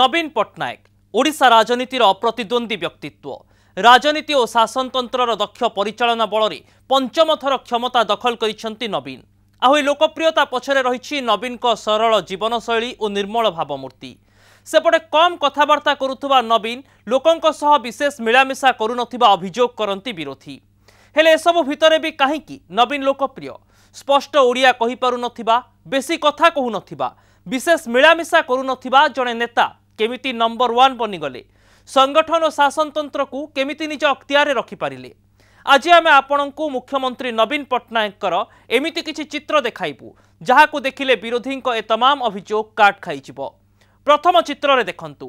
নবীন পট্টনাক ওড়িশা রাজনীতির অপ্রতিদ্বন্দ্বী ব্যক্তিত্ব রাজনীতি ও শাসনতন্ত্রর দক্ষ পরিচালনা বলরে পঞ্চম থর ক্ষমতা দখল করেছেন নবীন আহরি লোকপ্রিয়তা পছরে রয়েছে নবীনক সরল জীবনশৈলী ও নির্মল ভাবমূর্তি সেপটে কম কথাবার্তা করুবা নবীন লোকঙ্ক সহ বিশেষ মিলামিশা করুনথিবা অভিযোগ করন্তি বিরোধী ହେଲେ ଏସବୁ ଭିତରେ ବି କାହିଁକି ନବୀନ ଲୋକପ୍ରିୟ ସ୍ପଷ୍ଟ ଓଡ଼ିଆ କହିପାରୁନଥିବା ବେଶୀ କଥା କହୁନଥିବା ବିଶେଷ ମିଳାମିଶା କରୁନଥିବା ଜଣେ ନେତା কেমিতি নম্বর ওয়ান বনিগলে সংগঠন ও শাসনতন্ত্রকু কেমিতি নিজ অক্তিয়ারে রখিপারিলে আজি আমি আপনার মুখ্যমন্ত্রী নবীন পট্টনাকর এমিতি কিছু চিত্র দেখাইবু যা দেখিলে বিরোধী এ তমাম অভিযোগ কাট খাইযিব প্রথম চিত্রের দেখন্তু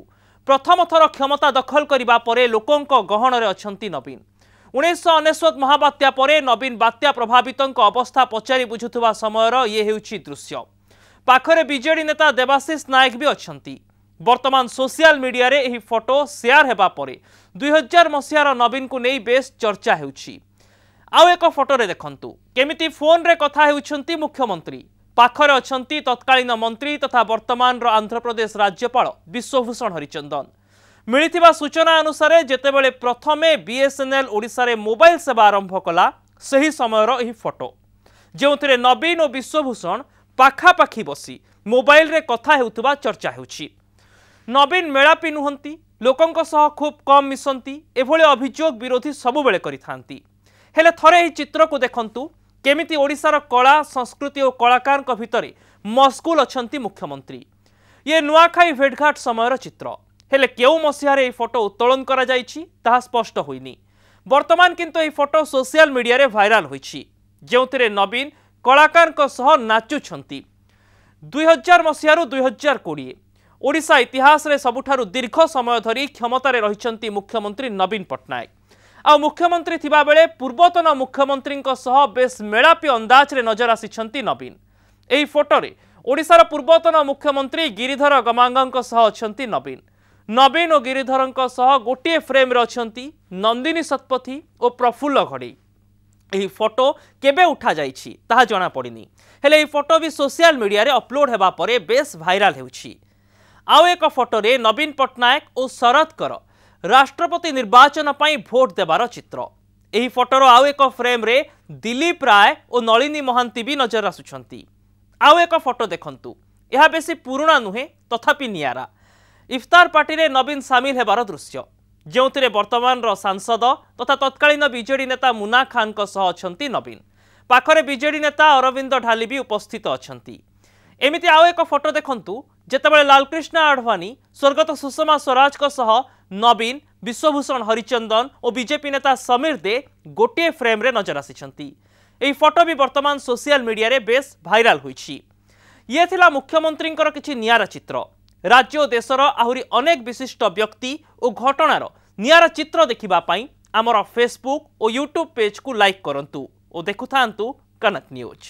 প্রথম থর ক্ষমতা দখল করা পরে লোক গহণরে অনেক নবীন ଉଣେଇଶହ ଅନେଶ୍ୱତ ମହାବାତ୍ୟା ପରେ ନବୀନ ବାତ୍ୟା ପ୍ରଭାବିତଙ୍କ ଅବସ୍ଥା ପଚାରି ବୁଝୁଥିବା ସମୟର ଇଏ ହେଉଛି ଦୃଶ୍ୟ ପାଖରେ ବିଜେଡି ନେତା ଦେବାଶିଷ ନାୟକ ବି ଅଛନ୍ତି বর্তমান সোশিয়াল মিডিয়ায় এই ফটো সেয়ার হওয়া পরে দুই হাজার মসিহার নবীনকু নেই বেশ চর্চা হেউছি আউ এক ফটোরে দেখন্তু কেমিতি ফোনরে কথা হেউছন্তি মুখ্যমন্ত্রী পাখরে অছন্তি তৎকালীন মন্ত্রী তথা বর্তমানর আন্ধ্রপ্রদেশ রাজ্যপাল বিশ্বভূষণ হরিচন্দন মিলিথিবা সূচনা অনুসারে যেতেবেলে প্রথমে বিএসএনএল ওড়িশারে মোবাইল সেবা আরম্ভ কলা সেই সময়র এই ফটো যেউথিরে নবীন ও বিশ্বভূষণ পাখাপাখি বসি মোবাইলরে কথা হেউথিবা চর্চা হেউছি ନବୀନ ମେଳାପି ନୁହନ୍ତି ଲୋକଙ୍କ ସହ ଖୁବ୍ କମ୍ ମିଶନ୍ତି ଏଭଳି ଅଭିଯୋଗ ବିରୋଧୀ ସବୁବେଳେ କରିଥାନ୍ତି ହେଲେ ଥରେ ଏହି ଚିତ୍ରକୁ ଦେଖନ୍ତୁ କେମିତି ଓଡ଼ିଶାର କଳା ସଂସ୍କୃତି ଓ କଳାକାରଙ୍କ ଭିତରେ ମସ୍କୁଲ ଅଛନ୍ତି ମୁଖ୍ୟମନ୍ତ୍ରୀ ଇଏ ନୂଆଖାଇ ଭେଟଘାଟ ସମୟର ଚିତ୍ର ହେଲେ କେଉଁ ମସିହାରେ ଏହି ଫଟୋ ଉତ୍ତୋଳନ କରାଯାଇଛି ତାହା ସ୍ପଷ୍ଟ ହୋଇନି ବର୍ତ୍ତମାନ କିନ୍ତୁ ଏହି ଫଟୋ ସୋସିଆଲ ମିଡ଼ିଆରେ ଭାଇରାଲ ହୋଇଛି ଯେଉଁଥିରେ ନବୀନ କଳାକାରଙ୍କ ସହ ନାଚୁଛନ୍ତି ଦୁଇହଜାର ମସିହାରୁ ଦୁଇହଜାର କୋଡ଼ିଏ ওড়িশা ইতিহাসে সবুঠার দীর্ঘ সময় ধরি ক্ষমতার রয়েছেন মুখ্যমন্ত্রী নবীন পট্টনাক আউ মুখ্যমন্ত্রী থাকবে পূর্বতন মুখ্যমন্ত্রী বেশ মেলাপি অন্দাজে নজর আসিছেন নবীন এই ফটোরে ওড়িশার পূর্বতন মুখ্যমন্ত্রী গিরিধর গমাঙ্গঙ্ অনেক নবীন নবীন ও গিরিধর গোটিয়ে ফ্রেম্রে অনেক নন্দিনী শতপথী ও প্রফুল্ল ঘড়েই এই ফটো কেবে উঠা যাই তাহা জনাপড়ি হলে এই ফটো বি সোশিয়াল মিডিয়ায় অপলোড হওয়া পরে বেশ ভাইরাল হচ্ছে ଆଉ ଏକ ଫଟୋରେ ନବୀନ ପଟ୍ଟନାୟକ ଓ ଶରଦଙ୍କର ରାଷ୍ଟ୍ରପତି ନିର୍ବାଚନ ପାଇଁ ଭୋଟ୍ ଦେବାର ଚିତ୍ର ଏହି ଫଟୋର ଆଉ ଏକ ଫ୍ରେମ୍ରେ ଦିଲ୍ଲୀପ ରାୟ ଓ ନଳିନୀ ମହାନ୍ତି ବି ନଜର ଆସୁଛନ୍ତି ଆଉ ଏକ ଫଟୋ ଦେଖନ୍ତୁ ଏହା ବେଶୀ ପୁରୁଣା ନୁହେଁ ତଥାପି ନିଆରା ଇଫତାର ପାର୍ଟିରେ ନବୀନ ସାମିଲ ହେବାର ଦୃଶ୍ୟ ଯେଉଁଥିରେ ବର୍ତ୍ତମାନର ସାଂସଦ ତଥା ତତ୍କାଳୀନ ବିଜେଡି ନେତା ମୁନା ଖାନଙ୍କ ସହ ଅଛନ୍ତି ନବୀନ ପାଖରେ ବିଜେଡି ନେତା ଅରବିନ୍ଦ ଢାଲି ବି ଉପସ୍ଥିତ ଅଛନ୍ତି ଏମିତି ଆଉ ଏକ ଫଟୋ ଦେଖନ୍ତୁ ଯେତେବେଳେ ଲାଲକ୍ରିଷ୍ଣ ଆଡ଼ଭାନୀ ସ୍ୱର୍ଗତ ସୁଷମା ସ୍ୱରାଜଙ୍କ ସହ ନବୀନ ବିଶ୍ୱଭୂଷଣ ହରିଚନ୍ଦନ ଓ ବିଜେପି ନେତା ସମୀର ଦେ ଗୋଟିଏ ଫ୍ରେମ୍ରେ ନଜର ଆସିଛନ୍ତି ଏହି ଫଟୋ ବି ବର୍ତ୍ତମାନ ସୋସିଆଲ ମିଡିଆରେ ବେଶ୍ ଭାଇରାଲ ହୋଇଛି ଇଏ ଥିଲା ମୁଖ୍ୟମନ୍ତ୍ରୀଙ୍କର କିଛି ନିଆରା ଚିତ୍ର ରାଜ୍ୟ ଓ ଦେଶର ଆହୁରି ଅନେକ ବିଶିଷ୍ଟ ବ୍ୟକ୍ତି ଓ ଘଟଣାର ନିଆରା ଚିତ୍ର ଦେଖିବା ପାଇଁ ଆମର ଫେସବୁକ୍ ଓ ୟୁଟ୍ୟୁବ୍ ପେଜ୍କୁ ଲାଇକ୍ କରନ୍ତୁ ଓ ଦେଖୁଥାନ୍ତୁ କନକ ନ୍ୟୁଜ୍